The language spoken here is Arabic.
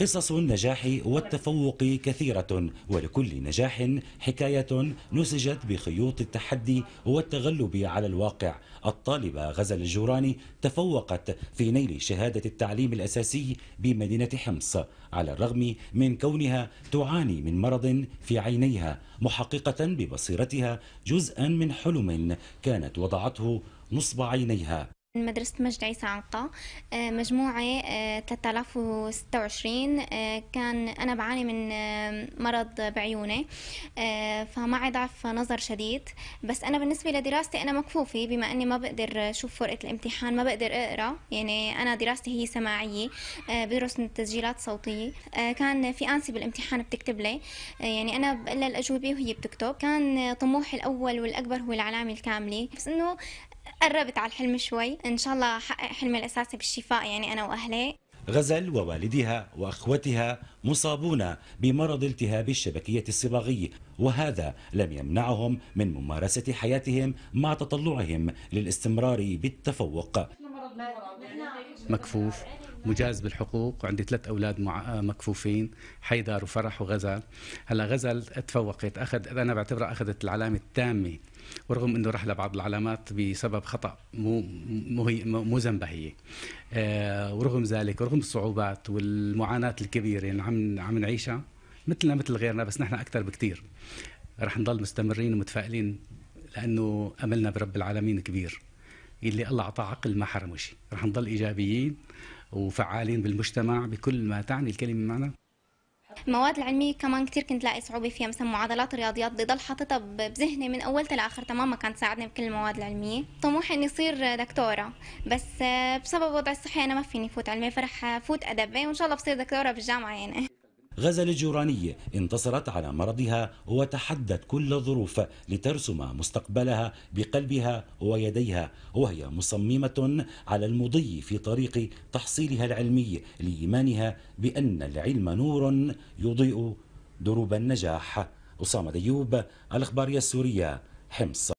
قصص النجاح والتفوق كثيرة ولكل نجاح حكاية نسجت بخيوط التحدي والتغلب على الواقع الطالبة غزل الجوراني تفوقت في نيل شهادة التعليم الأساسي بمدينة حمص على الرغم من كونها تعاني من مرض في عينيها محققة ببصيرتها جزءا من حلم كانت وضعته نصب عينيها من مدرسة مجد عيسى عنقا آه، مجموعة 3026 آه، آه، كان أنا بعاني من مرض بعيوني فمعي ضعف نظر شديد بس أنا بالنسبة لدراستي أنا مكفوفة بما أني ما بقدر أشوف فرقة الامتحان ما بقدر أقرأ يعني أنا دراستي هي سماعية بدرس من تسجيلات صوتية كان في أنسي بالامتحان بتكتب لي يعني أنا بقلها الأجوبة وهي بتكتب كان طموحي الأول والأكبر هو العلامة الكاملة بس أنه قربت على الحلم شوي ان شاء الله حقق حلمي الاساسي بالشفاء يعني انا واهلي غزل ووالدها واخوتها مصابون بمرض التهاب الشبكيه الصباغي وهذا لم يمنعهم من ممارسه حياتهم مع تطلعهم للاستمرار بالتفوق مكفوف مجاز بالحقوق وعندي ثلاث أولاد مع آه، مكفوفين حيدر وفرح وغزل هلا غزل تفوقت أخذ أنا بعتبرها أخذت العلامة التامة ورغم انه راح لبعض العلامات بسبب خطا مو مو هي مو ذنبها هي آه ورغم ذلك ورغم الصعوبات والمعاناه الكبيره اللي يعني عم عم نعيشها مثلنا مثل غيرنا بس نحن اكثر بكثير رح نضل مستمرين ومتفائلين لانه املنا برب العالمين كبير اللي الله اعطاه عقل ما حرمه شيء رح نضل ايجابيين وفعالين بالمجتمع بكل ما تعني الكلمة معنا المواد العلمية كمان كتير كنت لاقي صعوبة فيها مثلا معادلات الرياضيات بدي ضل حاططها بذهني من أولتها لآخر تمام ما كانت تساعدني بكل المواد العلمية طموحي إني أصير دكتورة بس بسبب وضعي الصحي أنا ما فيني فوت علمي فرح فوت أدبي وإن شاء الله بصير دكتورة بالجامعة يعني غزل الجوراني انتصرت على مرضها وتحدت كل الظروف لترسم مستقبلها بقلبها ويديها وهي مصممة على المضي في طريق تحصيلها العلمي لإيمانها بأن العلم نور يضيء دروب النجاح أسامة ديوب الأخبارية السورية حمص